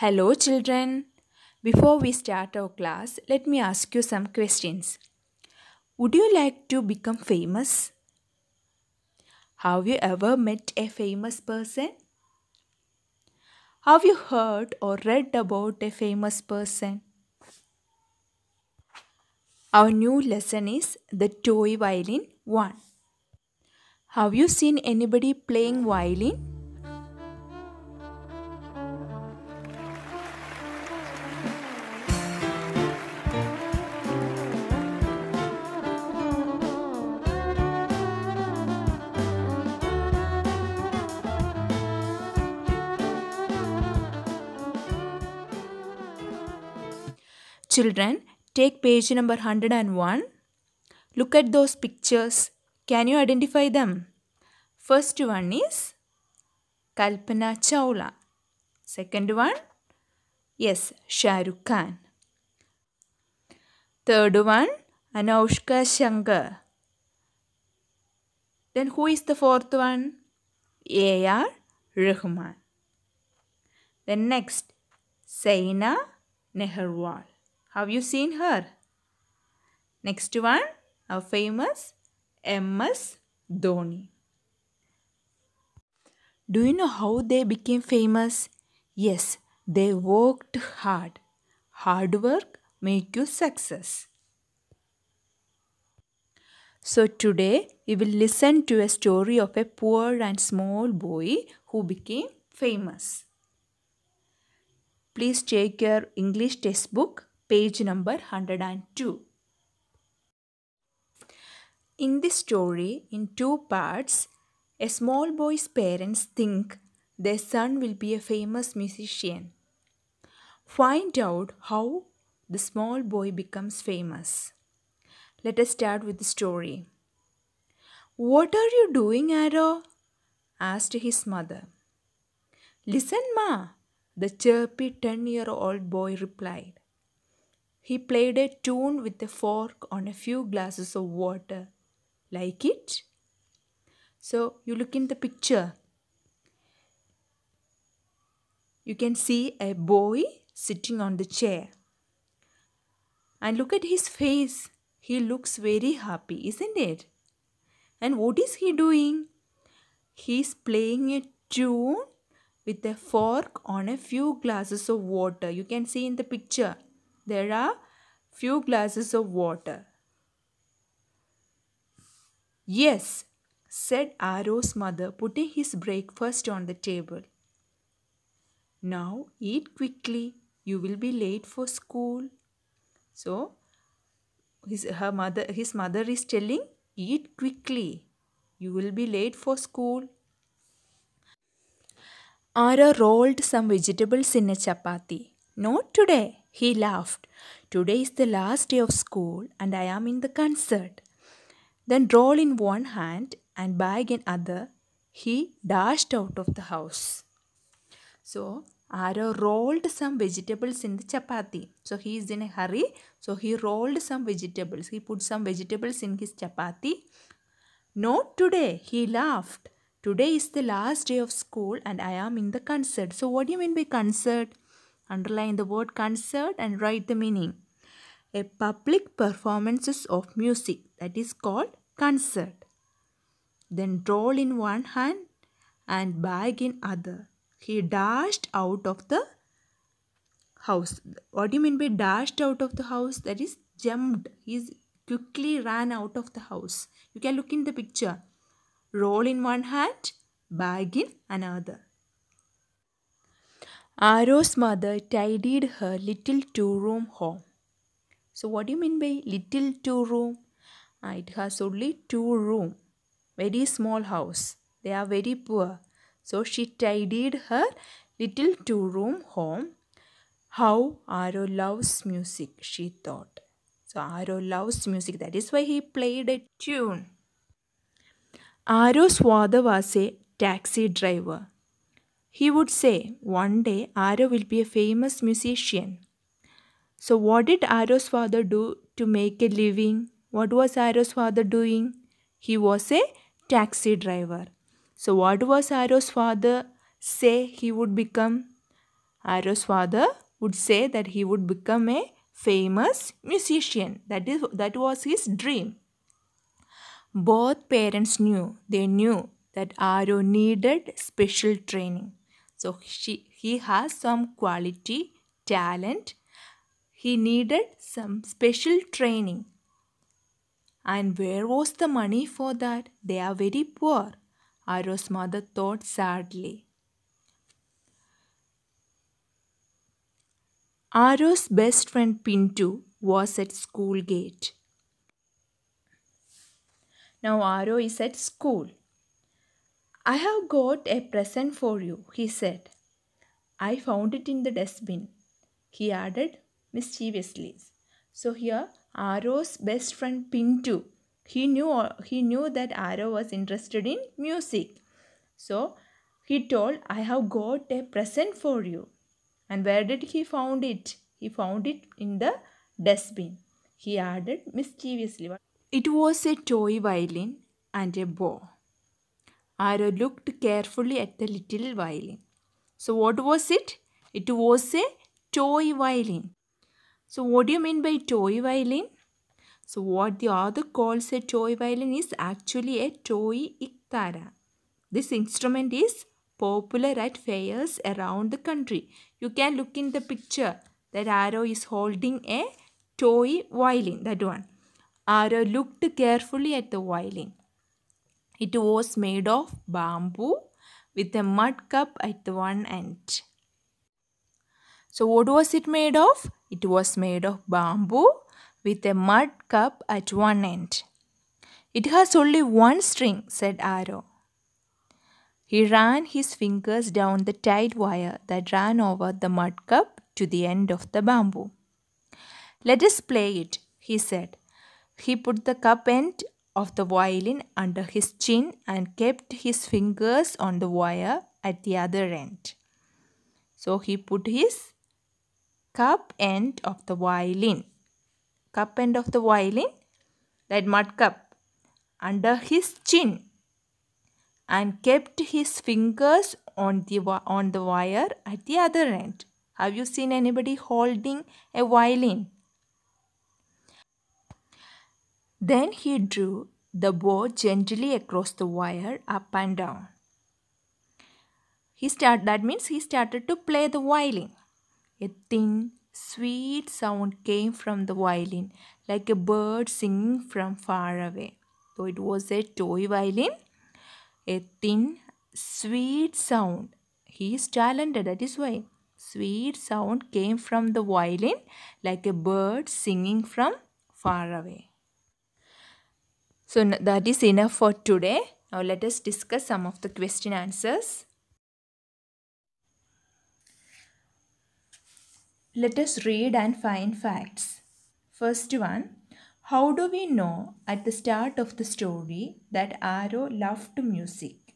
Hello children. Before we start our class, let me ask you some questions. Would you like to become famous? Have you ever met a famous person? Have you heard or read about a famous person? Our new lesson is the toy violin 1. Have you seen anybody playing violin? Children, take page number 101. Look at those pictures. Can you identify them? First one is Kalpana Chawla. Second one, yes, Shahrukh Khan. Third one, Anoushka Shankar. Then who is the fourth one? A.R. Rahman. Then next, Saina Neharwal. Have you seen her? Next one, our famous MS Dhoni. Do you know how they became famous? Yes, they worked hard. Hard work make you success. So today we will listen to a story of a poor and small boy who became famous. Please take your English textbook page number 102. In this story, in two parts, a small boy's parents think their son will be a famous musician. Find out how the small boy becomes famous. Let us start with the story. What are you doing, Arrow? asked his mother. Listen, Ma, the chirpy 10 year old boy replied. He played a tune with a fork on a few glasses of water. Like it? So you look in the picture. You can see a boy sitting on the chair. And look at his face. He looks very happy, isn't it? And what is he doing? He's playing a tune with a fork on a few glasses of water. You can see in the picture there are few glasses of water. Yes, said Aro's mother, putting his breakfast on the table. Now eat quickly, you will be late for school. So his her mother his mother is telling eat quickly. You will be late for school. Ara rolled some vegetables in a chapati. Not today, he laughed. Today is the last day of school and I am in the concert. Then, roll in one hand and bag in other, he dashed out of the house. So, Aro rolled some vegetables in the chapati. So he is in a hurry. So he rolled some vegetables. He put some vegetables in his chapati. Not today, he laughed. Today is the last day of school and I am in the concert. So what do you mean by concert? Underline the word concert and write the meaning. A public performances of music that is called concert. Then roll in one hand and bag in other. He dashed out of the house. What do you mean by dashed out of the house? That is jumped. He quickly ran out of the house. You can look in the picture. Roll in one hand, bag in another. Aro's mother tidied her little two room home. So, what do you mean by little two room? Ah, it has only two room, very small house. They are very poor. So, she tidied her little two room home. How Aro loves music, she thought. So, Aro loves music. That is why he played a tune. Aro's father was a taxi driver. He would say, One day Aro will be a famous musician. So, what did Aro's father do to make a living? What was Aro's father doing? He was a taxi driver. So, what was Aro's father say he would become? Aro's father would say that he would become a famous musician. That, is, that was his dream. Both parents knew, they knew that Aro needed special training. So she, he has some quality, talent. He needed some special training. And where was the money for that? They are very poor, Aro's mother thought sadly. Aro's best friend Pintu was at school gate. Now Aro is at school. I have got a present for you, he said. I found it in the dustbin, he added mischievously. So here, Arrow's best friend Pintu, he knew, he knew that Arrow was interested in music. So he told, I have got a present for you. And where did he found it? He found it in the dustbin, he added mischievously. It was a toy violin and a bow. Arrow looked carefully at the little violin. So what was it? It was a toy violin. So what do you mean by toy violin? So what the author calls a toy violin is actually a toy iktara. This instrument is popular at fairs around the country. You can look in the picture that Arrow is holding a toy violin, that one. Arrow looked carefully at the violin. It was made of bamboo with a mud cup at one end. So what was it made of? It was made of bamboo with a mud cup at one end. It has only one string, said Arrow. He ran his fingers down the tied wire that ran over the mud cup to the end of the bamboo. Let us play it, he said. He put the cup end of the violin under his chin and kept his fingers on the wire at the other end. So he put his cup end of the violin, cup end of the violin, that mud cup, under his chin and kept his fingers on the, on the wire at the other end. Have you seen anybody holding a violin? Then he drew the bow gently across the wire up and down. He start that means he started to play the violin. A thin, sweet sound came from the violin, like a bird singing from far away. Though it was a toy violin, a thin, sweet sound. He is talented, that is why. Sweet sound came from the violin, like a bird singing from far away. So that is enough for today. Now let us discuss some of the question answers. Let us read and find facts. First one, how do we know at the start of the story that Arrow loved music?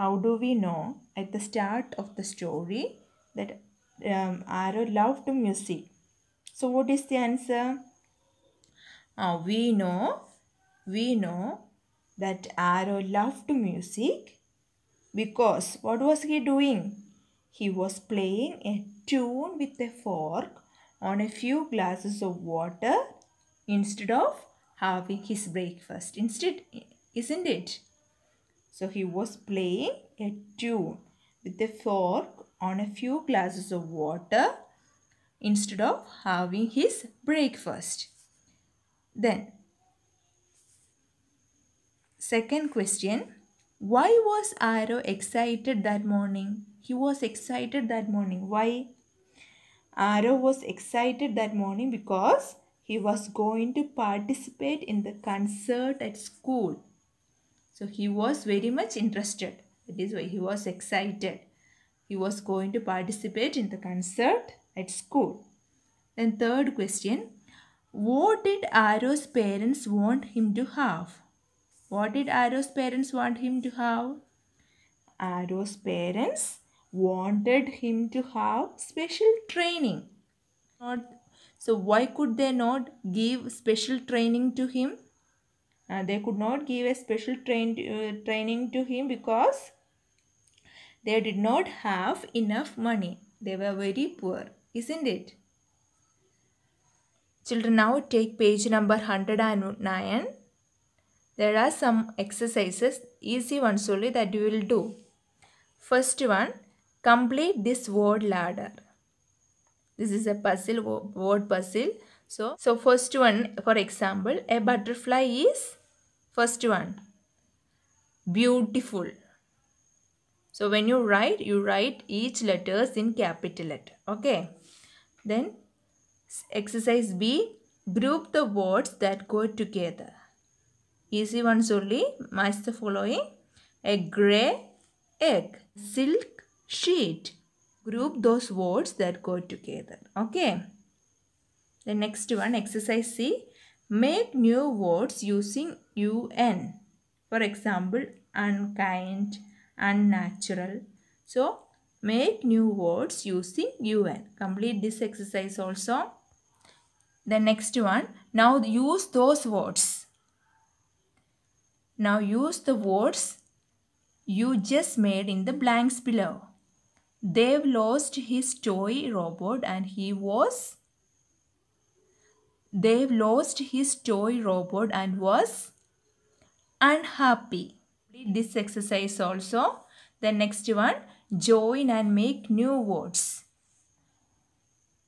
How do we know at the start of the story that um, Arrow loved music? So what is the answer? Uh, we know we know that Arrow loved music because what was he doing? He was playing a tune with a fork on a few glasses of water instead of having his breakfast instead isn't it so he was playing a tune with a fork on a few glasses of water instead of having his breakfast then Second question Why was Arrow excited that morning? He was excited that morning. Why? Arrow was excited that morning because he was going to participate in the concert at school. So he was very much interested. That is why he was excited. He was going to participate in the concert at school. Then third question. What did Arrow's parents want him to have? What did Arrow's parents want him to have? Arrow's parents wanted him to have special training. Not, so why could they not give special training to him? Uh, they could not give a special train, uh, training to him because they did not have enough money. They were very poor, isn't it? Children, now take page number 109. There are some exercises, easy ones only that you will do. First one, complete this word ladder. This is a puzzle, word puzzle. So, so first one, for example, a butterfly is, first one, beautiful. So when you write, you write each letters in capital letter. Okay. Then exercise B, group the words that go together easy ones only match the following a gray egg silk sheet group those words that go together okay the next one exercise c make new words using un for example unkind unnatural so make new words using un complete this exercise also the next one now use those words now use the words you just made in the blanks below. Dave lost his toy robot and he was Dave lost his toy robot and was unhappy. Read this exercise also. The next one, join and make new words.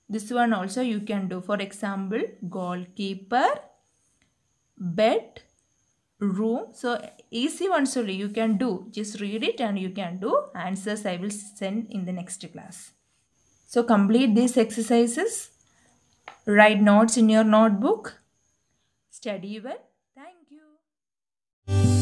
This one also you can do. For example, goalkeeper, bed, room. So easy ones only you can do. Just read it and you can do. Answers I will send in the next class. So complete these exercises. Write notes in your notebook. Study well. Thank you.